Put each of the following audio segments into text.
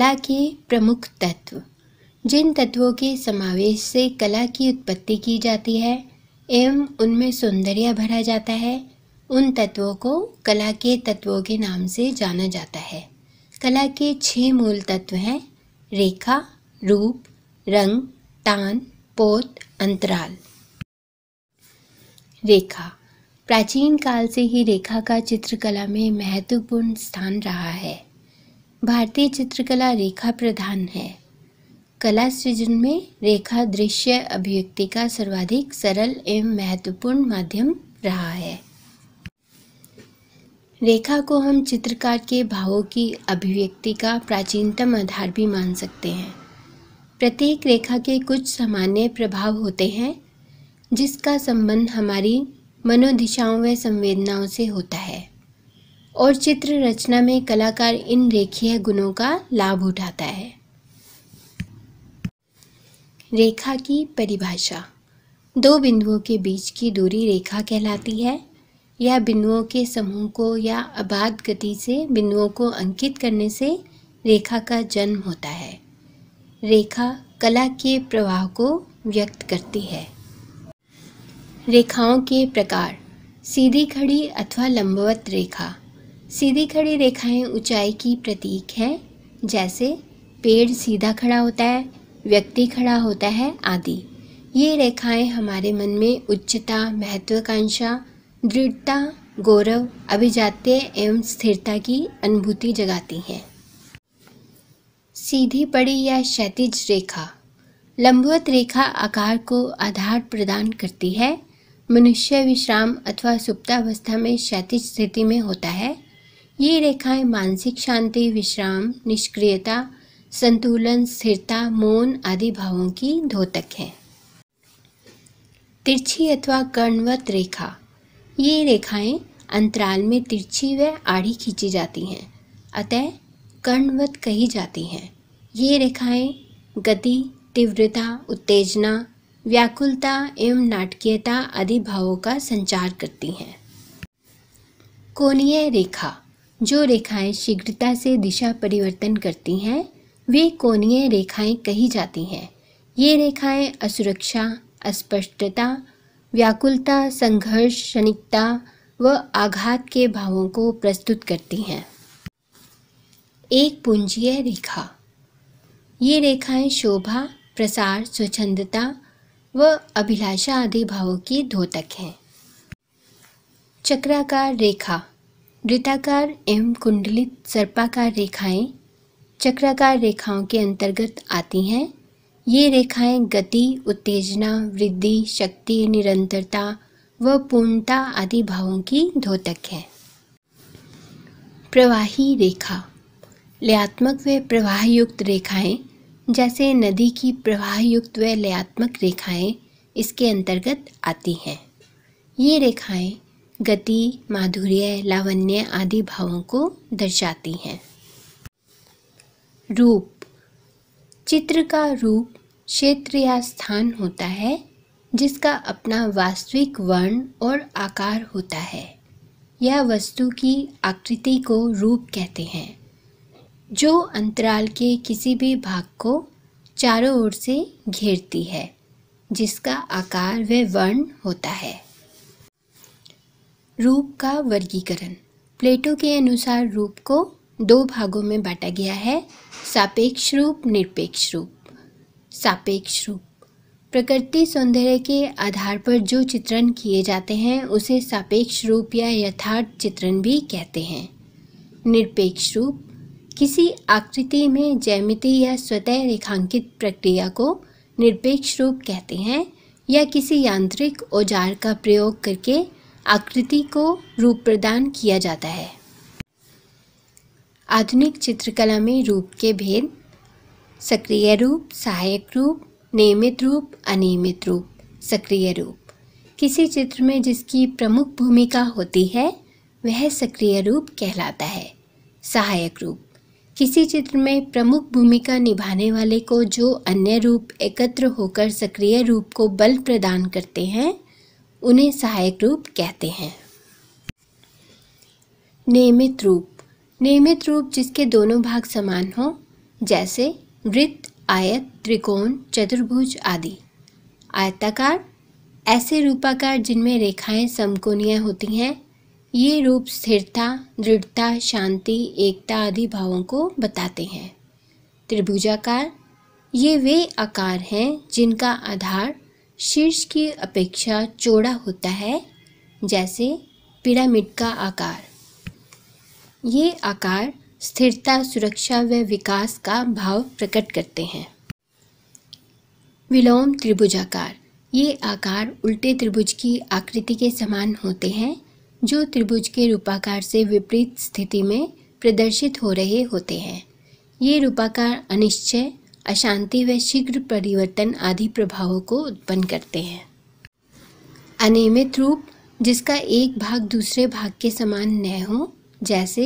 कला के प्रमुख तत्व जिन तत्वों के समावेश से कला की उत्पत्ति की जाती है एवं उनमें सौंदर्य भरा जाता है उन तत्वों को कला के तत्वों के नाम से जाना जाता है कला के छह मूल तत्व हैं रेखा रूप रंग तान पोत अंतराल रेखा प्राचीन काल से ही रेखा का चित्रकला में महत्वपूर्ण स्थान रहा है भारतीय चित्रकला रेखा प्रधान है कला सृजन में रेखा दृश्य अभिव्यक्ति का सर्वाधिक सरल एवं महत्वपूर्ण माध्यम रहा है रेखा को हम चित्रकार के भावों की अभिव्यक्ति का प्राचीनतम आधार भी मान सकते हैं प्रत्येक रेखा के कुछ सामान्य प्रभाव होते हैं जिसका संबंध हमारी मनोदिशाओं व संवेदनाओं से होता है और चित्र रचना में कलाकार इन रेखीय गुणों का लाभ उठाता है रेखा की परिभाषा दो बिंदुओं के बीच की दूरी रेखा कहलाती है यह बिंदुओं के समूह को या अबाध गति से बिंदुओं को अंकित करने से रेखा का जन्म होता है रेखा कला के प्रवाह को व्यक्त करती है रेखाओं के प्रकार सीधी खड़ी अथवा लंबवत रेखा सीधी खड़ी रेखाएं ऊंचाई की प्रतीक हैं जैसे पेड़ सीधा खड़ा होता है व्यक्ति खड़ा होता है आदि ये रेखाएं हमारे मन में उच्चता महत्वाकांक्षा दृढ़ता गौरव अभिजात्य एवं स्थिरता की अनुभूति जगाती हैं सीधी पड़ी या क्षैतिज रेखा लंबवत रेखा आकार को आधार प्रदान करती है मनुष्य विश्राम अथवा सुप्तावस्था में क्षतिज स्थिति में होता है ये रेखाएं मानसिक शांति विश्राम निष्क्रियता संतुलन स्थिरता मौन आदि भावों की धोतक हैं तिरछी अथवा कर्णवत रेखा ये रेखाएं अंतराल में तिरछी व आढ़ी खींची जाती हैं अतः कर्णवत कही जाती हैं ये रेखाएं गति तीव्रता उत्तेजना व्याकुलता एवं नाटकीयता आदि भावों का संचार करती हैं कोणीय रेखा जो रेखाएं शीघ्रता से दिशा परिवर्तन करती हैं वे कोणीय रेखाएं कही जाती हैं ये रेखाएं असुरक्षा अस्पष्टता व्याकुलता संघर्ष क्षणिकता व आघात के भावों को प्रस्तुत करती हैं एक पूंजीय रेखा ये रेखाएं शोभा प्रसार स्वच्छंदता व अभिलाषा आदि भावों की धोतक हैं चक्राकार रेखा वृत्ताकार एवं कुंडलित सर्पाकार रेखाएं चक्राकार रेखाओं के अंतर्गत आती हैं ये रेखाएं गति उत्तेजना वृद्धि शक्ति निरंतरता व पूर्णता आदि भावों की धोतक है प्रवाही रेखा लयात्मक व प्रवाहयुक्त रेखाएं जैसे नदी की प्रवाहयुक्त व लयात्मक रेखाएं इसके अंतर्गत आती हैं ये रेखाएं गति माधुर्य लावण्य आदि भावों को दर्शाती हैं रूप चित्र का रूप क्षेत्र या स्थान होता है जिसका अपना वास्तविक वर्ण और आकार होता है यह वस्तु की आकृति को रूप कहते हैं जो अंतराल के किसी भी भाग को चारों ओर से घेरती है जिसका आकार व वर्ण होता है रूप का वर्गीकरण प्लेटो के अनुसार रूप को दो भागों में बांटा गया है सापेक्ष रूप निरपेक्ष रूप सापेक्ष रूप प्रकृति सौंदर्य के आधार पर जो चित्रण किए जाते हैं उसे सापेक्ष रूप या यथार्थ चित्रण भी कहते हैं निरपेक्ष रूप किसी आकृति में जैमिति या स्वतः रेखांकित प्रक्रिया को निरपेक्ष रूप कहते हैं या किसी यांत्रिक औजार का प्रयोग करके आकृति को रूप प्रदान किया जाता है आधुनिक चित्रकला में रूप के भेद सक्रिय रूप सहायक रूप नियमित रूप अनियमित रूप सक्रिय रूप किसी चित्र में जिसकी प्रमुख भूमिका होती है वह सक्रिय रूप कहलाता है सहायक रूप किसी चित्र में प्रमुख भूमिका निभाने वाले को जो अन्य रूप एकत्र होकर सक्रिय रूप को बल प्रदान करते हैं उन्हें सहायक रूप कहते हैं नियमित रूप नियमित रूप जिसके दोनों भाग समान हों जैसे वृत्त आयत त्रिकोण चतुर्भुज आदि आयताकार ऐसे रूपाकार जिनमें रेखाएं समकोणीय होती हैं ये रूप स्थिरता दृढ़ता शांति एकता आदि भावों को बताते हैं त्रिभुजाकार ये वे आकार हैं जिनका आधार शीर्ष की अपेक्षा चौड़ा होता है जैसे पिरामिड का आकार ये आकार स्थिरता सुरक्षा व विकास का भाव प्रकट करते हैं विलोम त्रिभुजाकार ये आकार उल्टे त्रिभुज की आकृति के समान होते हैं जो त्रिभुज के रूपाकार से विपरीत स्थिति में प्रदर्शित हो रहे होते हैं ये रूपाकार अनिश्चय अशांति व शीघ्र परिवर्तन आदि प्रभावों को उत्पन्न करते हैं अनियमित रूप जिसका एक भाग दूसरे भाग के समान न हो जैसे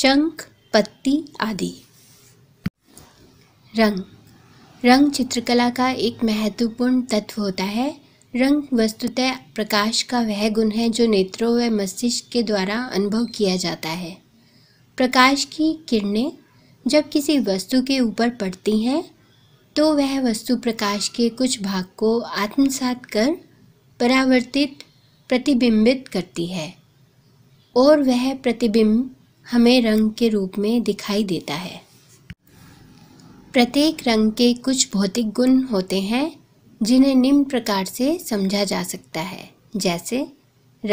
शंख पत्ती आदि रंग रंग चित्रकला का एक महत्वपूर्ण तत्व होता है रंग वस्तुतः प्रकाश का वह गुण है जो नेत्रों व मस्तिष्क के द्वारा अनुभव किया जाता है प्रकाश की किरणें जब किसी वस्तु के ऊपर पड़ती हैं तो वह वस्तु प्रकाश के कुछ भाग को आत्मसात कर परावर्तित प्रतिबिंबित करती है और वह प्रतिबिंब हमें रंग के रूप में दिखाई देता है प्रत्येक रंग के कुछ भौतिक गुण होते हैं जिन्हें निम्न प्रकार से समझा जा सकता है जैसे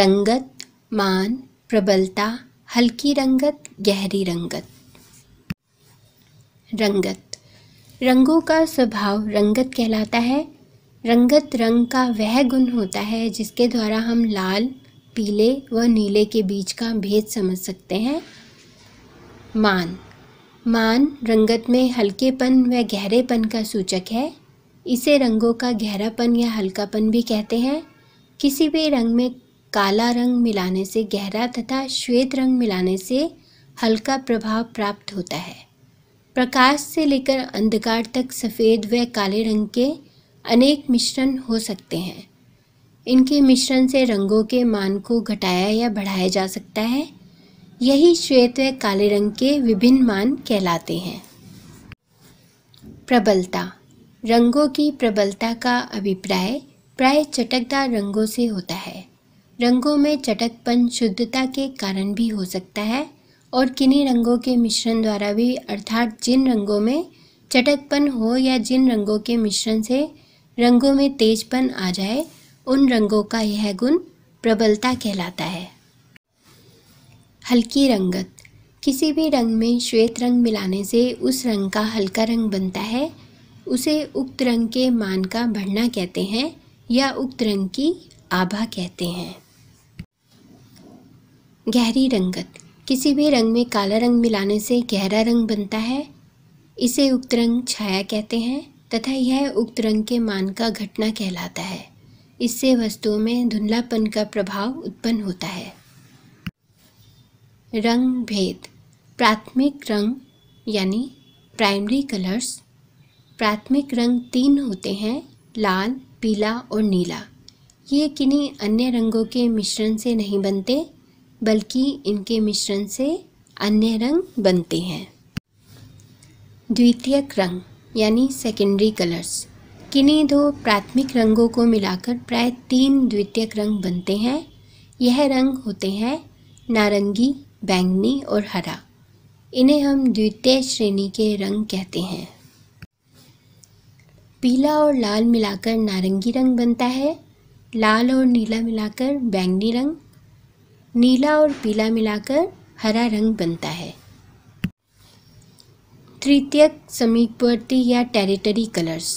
रंगत मान प्रबलता हल्की रंगत गहरी रंगत रंगत रंगों का स्वभाव रंगत कहलाता है रंगत रंग का वह गुण होता है जिसके द्वारा हम लाल पीले व नीले के बीच का भेद समझ सकते हैं मान मान रंगत में हल्केपन व गहरेपन का सूचक है इसे रंगों का गहरापन या हल्कापन भी कहते हैं किसी भी रंग में काला रंग मिलाने से गहरा तथा श्वेत रंग मिलाने से हल्का प्रभाव प्राप्त होता है प्रकाश से लेकर अंधकार तक सफ़ेद व काले रंग के अनेक मिश्रण हो सकते हैं इनके मिश्रण से रंगों के मान को घटाया या बढ़ाया जा सकता है यही श्वेत व काले रंग के विभिन्न मान कहलाते हैं प्रबलता रंगों की प्रबलता का अभिप्राय प्राय चटकदार रंगों से होता है रंगों में चटकपन शुद्धता के कारण भी हो सकता है और किन्हीं रंगों के मिश्रण द्वारा भी अर्थात जिन रंगों में चटकपन हो या जिन रंगों के मिश्रण से रंगों में तेजपन आ जाए उन रंगों का यह गुण प्रबलता कहलाता है हल्की रंगत किसी भी रंग में श्वेत रंग मिलाने से उस रंग का हल्का रंग बनता है उसे उक्त रंग के मान का बढ़ना कहते हैं या उक्त रंग की आभा कहते हैं गहरी रंगत किसी भी रंग में काला रंग मिलाने से गहरा रंग बनता है इसे उक्त रंग छाया कहते हैं तथा यह उक्त रंग के मान का घटना कहलाता है इससे वस्तुओं में धुंधलापन का प्रभाव उत्पन्न होता है रंग भेद प्राथमिक रंग यानी प्राइमरी कलर्स प्राथमिक रंग तीन होते हैं लाल पीला और नीला ये किन्हीं अन्य रंगों के मिश्रण से नहीं बनते बल्कि इनके मिश्रण से अन्य रंग बनते हैं द्वितीयक रंग यानी सेकेंडरी कलर्स किन्हीं दो प्राथमिक रंगों को मिलाकर प्राय तीन द्वितीयक रंग बनते हैं यह रंग होते हैं नारंगी बैंगनी और हरा इन्हें हम द्वितीय श्रेणी के रंग कहते हैं पीला और लाल मिलाकर नारंगी रंग बनता है लाल और नीला मिलाकर बैंगनी रंग नीला और पीला मिलाकर हरा रंग बनता है तृतीयक समीपवर्ती या टेरिटरी कलर्स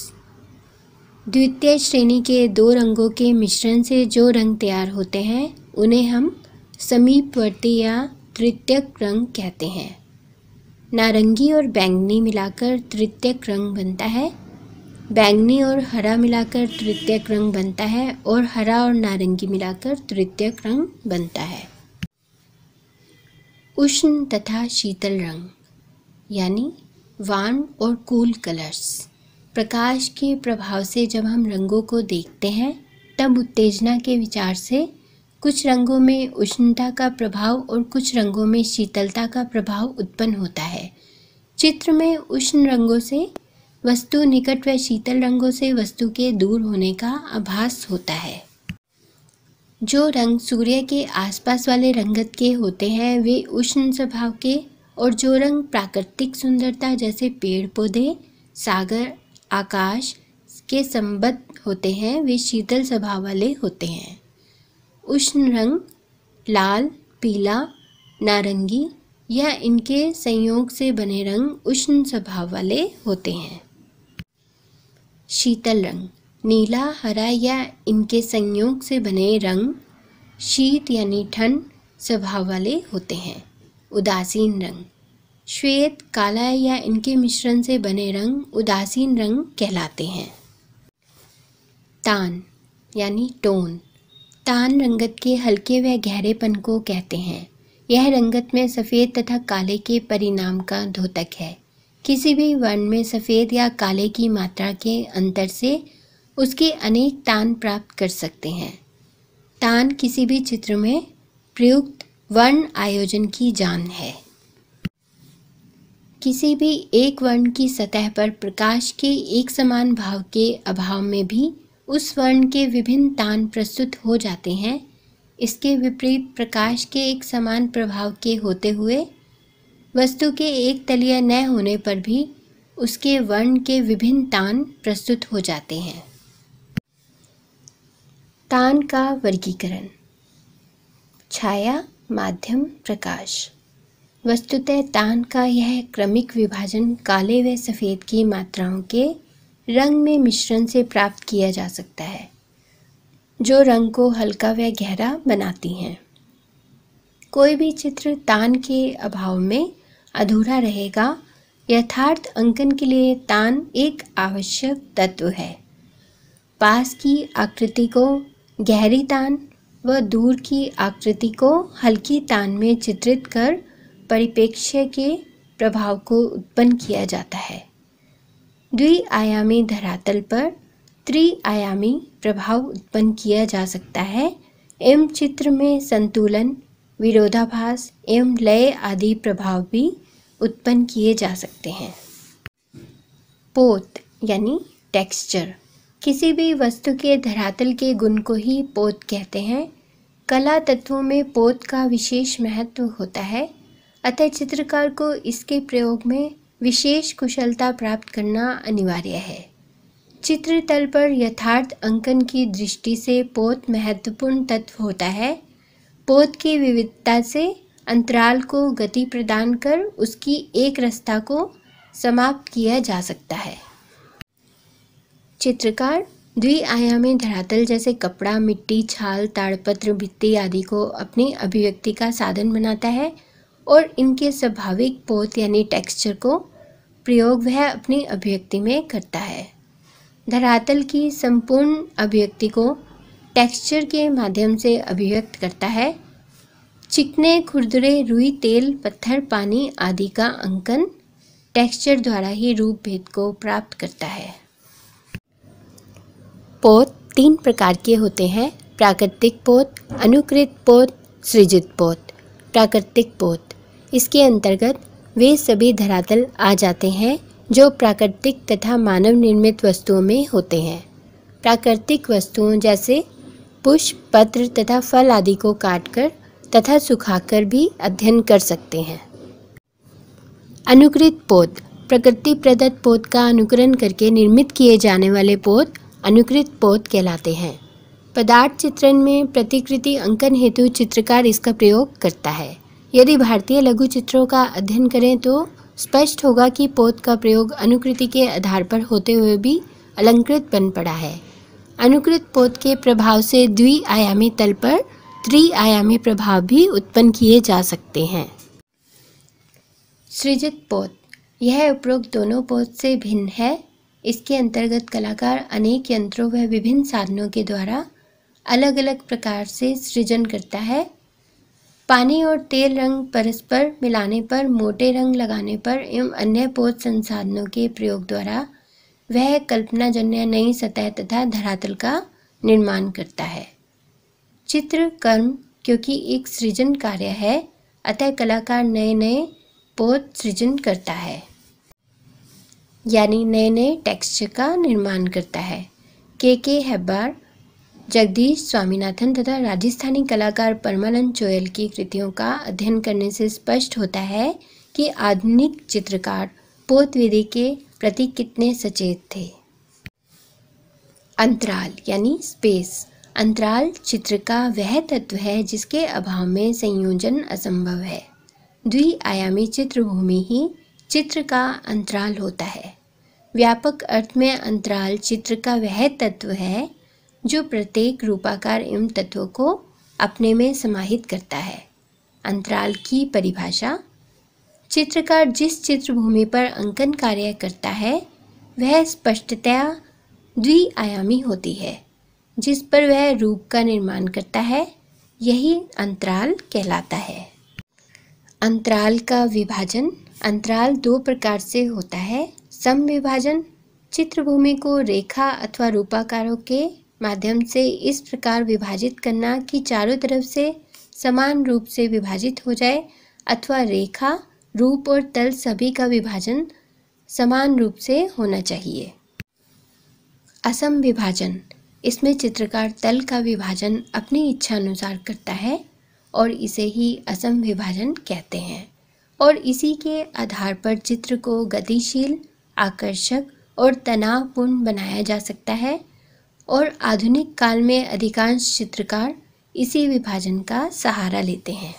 द्वितीय श्रेणी के दो रंगों के मिश्रण से जो रंग तैयार होते हैं उन्हें हम समीपवर्ती या तृतीयक रंग कहते हैं नारंगी और बैंगनी मिलाकर तृतीयक रंग बनता है बैंगनी और हरा मिलाकर तृतीयक रंग बनता है और हरा और नारंगी मिलाकर तृतीयक रंग बनता है उष्ण तथा शीतल रंग यानी वार्म और कूल कलर्स प्रकाश के प्रभाव से जब हम रंगों को देखते हैं तब उत्तेजना के विचार से कुछ रंगों में उष्णता का प्रभाव और कुछ रंगों में शीतलता का प्रभाव उत्पन्न होता है चित्र में उष्ण रंगों से वस्तु निकट व शीतल रंगों से वस्तु के दूर होने का आभास होता है जो रंग सूर्य के आसपास वाले रंगत के होते हैं वे उष्ण स्वभाव के और जो रंग प्राकृतिक सुंदरता जैसे पेड़ पौधे सागर आकाश के संबद्ध होते हैं वे शीतल स्वभाव वाले होते हैं उष्ण रंग लाल पीला नारंगी या इनके संयोग से बने रंग उष्ण स्वभाव वाले होते हैं शीतल रंग नीला हरा या इनके संयोग से बने रंग शीत यानी ठंड स्वभाव वाले होते हैं उदासीन रंग श्वेत काला या इनके मिश्रण से बने रंग उदासीन रंग कहलाते हैं तान यानी टोन तान रंगत के हल्के व गहरेपन को कहते हैं यह रंगत में सफ़ेद तथा काले के परिणाम का धोतक है किसी भी वर्ण में सफ़ेद या काले की मात्रा के अंतर से उसके अनेक तान प्राप्त कर सकते हैं तान किसी भी चित्र में प्रयुक्त वर्ण आयोजन की जान है किसी भी एक वर्ण की सतह पर प्रकाश के एक समान भाव के अभाव में भी उस वर्ण के विभिन्न तान प्रस्तुत हो जाते हैं इसके विपरीत प्रकाश के एक समान प्रभाव के होते हुए वस्तु के एक तलीय न होने पर भी उसके वर्ण के विभिन्न तान प्रस्तुत हो जाते हैं तान का वर्गीकरण छाया माध्यम प्रकाश वस्तुतः तान का यह क्रमिक विभाजन काले व सफ़ेद की मात्राओं के रंग में मिश्रण से प्राप्त किया जा सकता है जो रंग को हल्का व गहरा बनाती हैं कोई भी चित्र तान के अभाव में अधूरा रहेगा यथार्थ अंकन के लिए तान एक आवश्यक तत्व है पास की आकृति को गहरी तान व दूर की आकृति को हल्की तान में चित्रित कर परिप्रेक्ष्य के प्रभाव को उत्पन्न किया जाता है द्विआयामी धरातल पर त्रिआयामी प्रभाव उत्पन्न किया जा सकता है एवं चित्र में संतुलन विरोधाभास एवं लय आदि प्रभाव भी उत्पन्न किए जा सकते हैं पोत यानी टेक्सचर किसी भी वस्तु के धरातल के गुण को ही पोत कहते हैं कला तत्वों में पोत का विशेष महत्व होता है अतः चित्रकार को इसके प्रयोग में विशेष कुशलता प्राप्त करना अनिवार्य है चित्र तल पर यथार्थ अंकन की दृष्टि से पोत महत्वपूर्ण तत्व होता है पोत की विविधता से अंतराल को गति प्रदान कर उसकी एक रस्ता को समाप्त किया जा सकता है चित्रकार द्विआयामी धरातल जैसे कपड़ा मिट्टी छाल ताड़पत्र भित्ति आदि को अपनी अभिव्यक्ति का साधन बनाता है और इनके स्वाभाविक पोत यानी टेक्सचर को प्रयोग वह अपनी अभिव्यक्ति में करता है धरातल की संपूर्ण अभिव्यक्ति को टेक्सचर के माध्यम से अभिव्यक्त करता है चिकने खुरदरे रुई तेल पत्थर पानी आदि का अंकन टेक्सचर द्वारा ही रूप भेद को प्राप्त करता है पोत तीन प्रकार के होते हैं प्राकृतिक पोत अनुकृत पोत सृजित पोत प्राकृतिक पोत इसके अंतर्गत वे सभी धरातल आ जाते हैं जो प्राकृतिक तथा मानव निर्मित वस्तुओं में होते हैं प्राकृतिक वस्तुओं जैसे पुष्प पत्र तथा फल आदि को काटकर तथा सुखाकर भी अध्ययन कर सकते हैं अनुकृत पोत प्रकृति प्रदत्त पोत का अनुकरण करके निर्मित किए जाने वाले पोत अनुकृत पोत कहलाते हैं पदार्थ चित्रण में प्रतिकृति अंकन हेतु चित्रकार इसका प्रयोग करता है यदि भारतीय लघु चित्रों का अध्ययन करें तो स्पष्ट होगा कि पोत का प्रयोग अनुकृति के आधार पर होते हुए भी अलंकृत बन पड़ा है अनुकृत पोत के प्रभाव से द्वि आयामी तल पर त्रिआयामी प्रभाव भी उत्पन्न किए जा सकते हैं सृजित पोत यह उपरोक्त दोनों पोत से भिन्न है इसके अंतर्गत कलाकार अनेक यंत्रों व विभिन्न साधनों के द्वारा अलग अलग प्रकार से सृजन करता है पानी और तेल रंग परस्पर मिलाने पर मोटे रंग लगाने पर एवं अन्य पोत संसाधनों के प्रयोग द्वारा वह कल्पनाजन्य नई सतह तथा धरातल का निर्माण करता है चित्र कर्म क्योंकि एक सृजन कार्य है अतः कलाकार नए नए पोत सृजन करता है यानी नए नए टेक्स्ट का निर्माण करता है के के हेब्बार जगदीश स्वामीनाथन तथा राजस्थानी कलाकार परमानंद चोयल की कृतियों का अध्ययन करने से स्पष्ट होता है कि आधुनिक चित्रकार पोत विधि के प्रति कितने सचेत थे अंतराल यानी स्पेस अंतराल चित्र का वह तत्व है जिसके अभाव में संयोजन असंभव है द्विआयामी चित्रभूमि ही चित्र का अंतराल होता है व्यापक अर्थ में अंतराल चित्र का वह तत्व है जो प्रत्येक रूपाकार एवं तत्व को अपने में समाहित करता है अंतराल की परिभाषा चित्रकार जिस चित्रभूमि पर अंकन कार्य करता है वह स्पष्टतया द्विआयामी होती है जिस पर वह रूप का निर्माण करता है यही अंतराल कहलाता है अंतराल का विभाजन अंतराल दो प्रकार से होता है सम विभाजन चित्रभूमि को रेखा अथवा रूपाकारों के माध्यम से इस प्रकार विभाजित करना कि चारों तरफ से समान रूप से विभाजित हो जाए अथवा रेखा रूप और तल सभी का विभाजन समान रूप से होना चाहिए असम विभाजन इसमें चित्रकार तल का विभाजन अपनी इच्छा अनुसार करता है और इसे ही असम विभाजन कहते हैं और इसी के आधार पर चित्र को गतिशील आकर्षक और तनावपूर्ण बनाया जा सकता है और आधुनिक काल में अधिकांश चित्रकार इसी विभाजन का सहारा लेते हैं